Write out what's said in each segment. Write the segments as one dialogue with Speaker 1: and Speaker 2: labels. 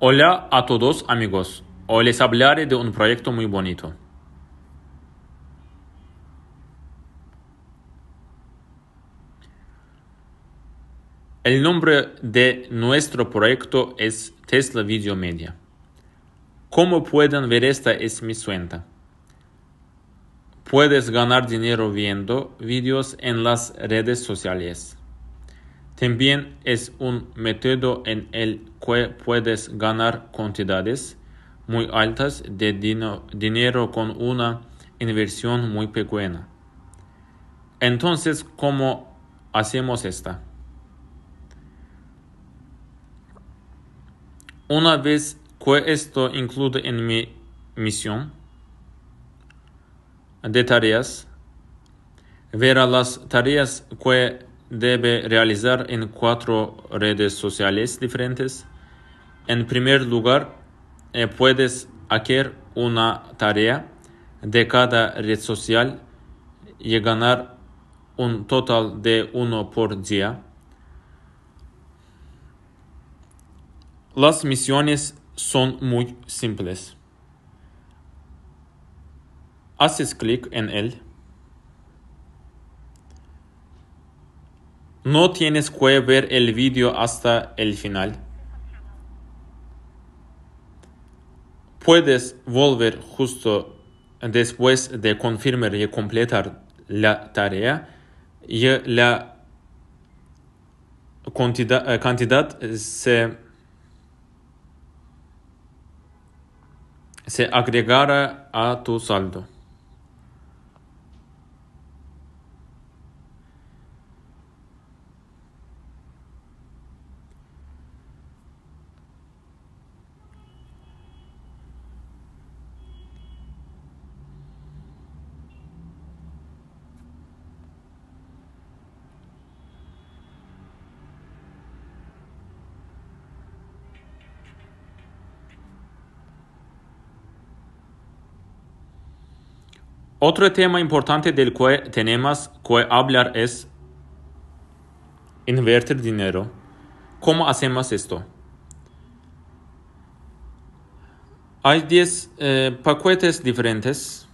Speaker 1: Hola a todos amigos, hoy les hablaré de un proyecto muy bonito. El nombre de nuestro proyecto es Tesla Video Media. Como pueden ver, esta es mi cuenta. Puedes ganar dinero viendo videos en las redes sociales. También es un método en el que puedes ganar cantidades muy altas de dinero con una inversión muy pequeña. Entonces, ¿cómo hacemos esta? Una vez que esto incluye en mi misión de tareas, verá las tareas que debe realizar en cuatro redes sociales diferentes. En primer lugar, eh, puedes hacer una tarea de cada red social y ganar un total de uno por día. Las misiones son muy simples. Haces clic en él No tienes que ver el video hasta el final. Puedes volver justo después de confirmar y completar la tarea y la eh, cantidad, se, se agregará a tu saldo. Otro tema importante del que tenemos que hablar es invertir dinero. ¿Cómo hacemos esto? Hay 10 eh, paquetes diferentes.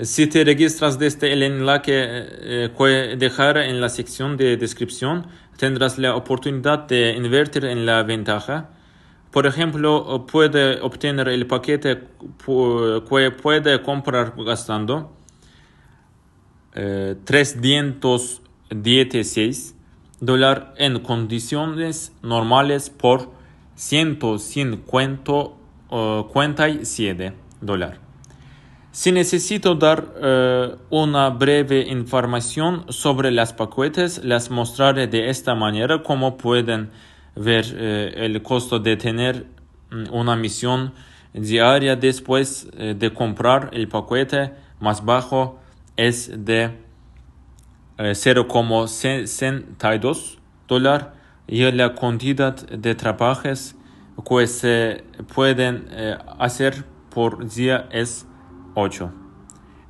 Speaker 1: Si te registras desde el enlace eh, eh, que dejar en la sección de descripción, tendrás la oportunidad de invertir en la ventaja. Por ejemplo, puede obtener el paquete que puede comprar gastando eh, 316 dólares en condiciones normales por 157 eh, dólares. Si necesito dar eh, una breve información sobre las paquetes, las mostraré de esta manera como pueden ver eh, el costo de tener mm, una misión diaria después eh, de comprar el paquete más bajo es de 0,62 dólar y la cantidad de trabajos que pues, se pueden hacer por día es 8.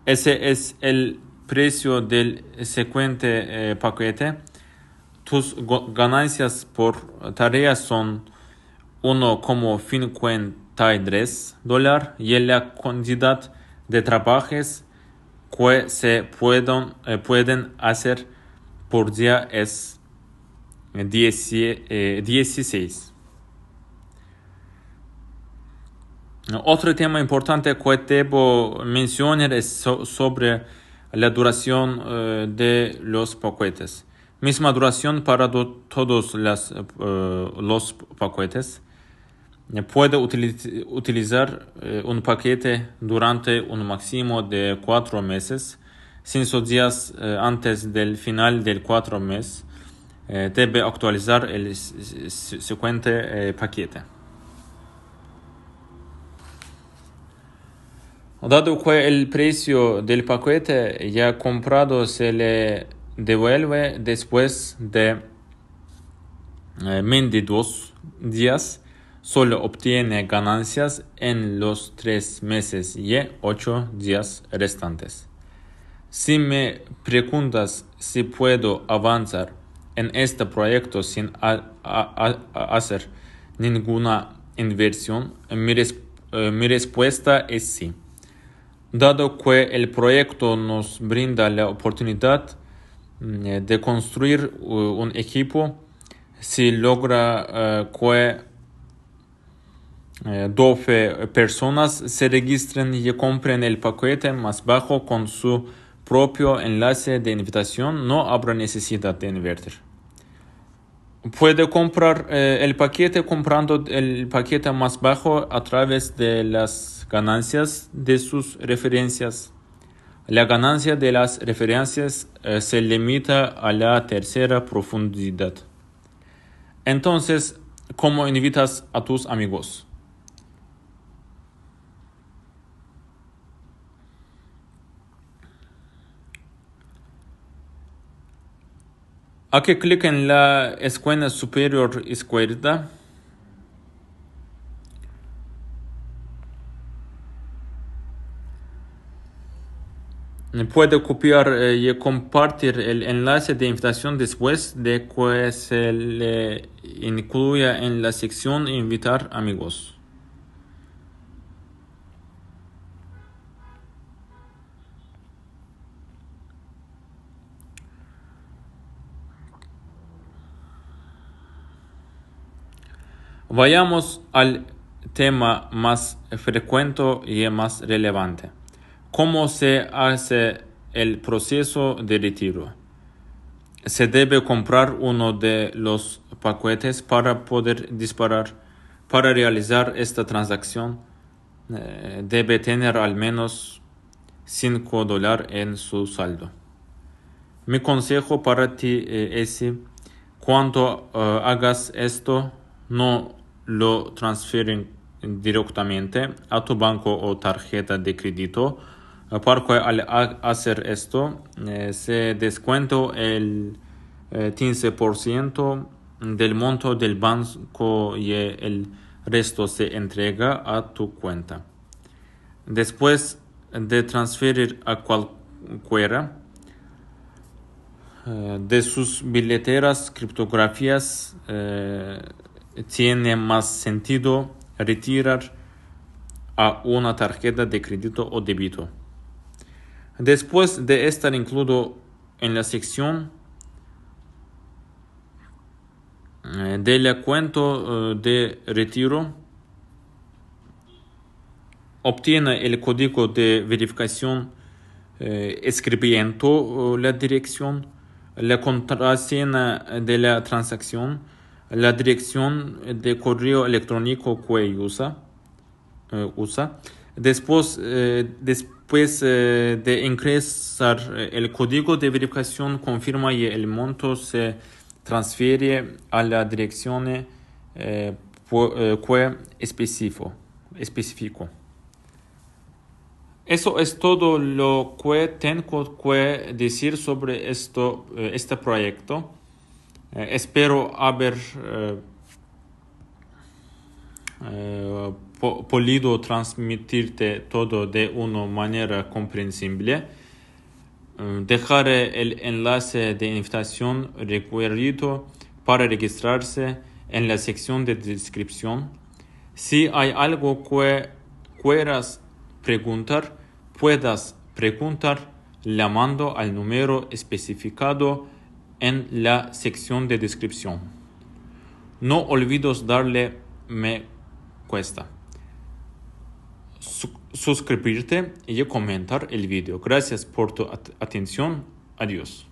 Speaker 1: Ese es el precio del secuente eh, paquete. Tus ganancias por tarea son 1,53 dólares y la cantidad de trabajos que se pueden, eh, pueden hacer por día es 10, 16. Eh, Otro tema importante que debo mencionar es sobre la duración eh, de los paquetes. Misma duración para todos eh, los paquetes. Puede utilizar eh, un paquete durante un máximo de cuatro meses, cinco días antes del final del cuatro mes. debe actualizar el siguiente paquete. Dado que el precio del paquete ya comprado se le devuelve después de eh, menos de dos días, solo obtiene ganancias en los tres meses y ocho días restantes. Si me preguntas si puedo avanzar en este proyecto sin hacer ninguna inversión, mi eh, respuesta es sí dado que el proyecto nos brinda la oportunidad mm, eh, de construir uh, un equipo si logra eh, que 12 eh, personas se registren y compren el paquete más bajo con su propio enlace de invitación, no habrá necesidad de invertir puede comprar eh, el paquete comprando el paquete más bajo a través de las ganancias de sus referencias. La ganancia de las referencias eh, se limita a la tercera profundidad. Entonces, ¿cómo invitas a tus amigos? Aquí clic en la esquina superior izquierda. Puede copiar eh, y compartir el enlace de invitación después de que se le incluya en la sección Invitar amigos. Vayamos al tema más frecuente y más relevante. ¿Cómo se hace el proceso de retiro? Se debe comprar uno de los paquetes para poder disparar. Para realizar esta transacción eh, debe tener al menos 5 dólares en su saldo. Mi consejo para ti eh, es es, cuando eh, hagas esto, no lo transfieren directamente a tu banco o tarjeta de crédito, Aparte, eh, al hacer esto eh, se descuento el 15% eh, del monto del banco y el resto se entrega a tu cuenta. Después de transferir a cualquiera de sus billeteras criptografías, tiene más sentido retirar a una tarjeta de crédito o débito. Después de estar incluido en la sección eh, del cuento eh, de retiro, obtiene el código de verificación eh, escribiendo la dirección, la contraseña de la transacción, la dirección de correo electrónico que usa. Eh, usa. Después, eh, después eh, de ingresar el código de verificación, confirma y el monto se transfiere a la dirección que específico, específico. Eso es todo lo que tengo que decir sobre esto, este proyecto. Eh, espero haber eh, eh, podido transmitirte todo de una manera comprensible. Dejaré el enlace de invitación requerido para registrarse en la sección de descripción. Si hay algo que quieras preguntar, puedas preguntar llamando al número especificado en la sección de descripción. No olvides darle me cuesta, suscribirte y comentar el video. Gracias por tu atención. Adiós.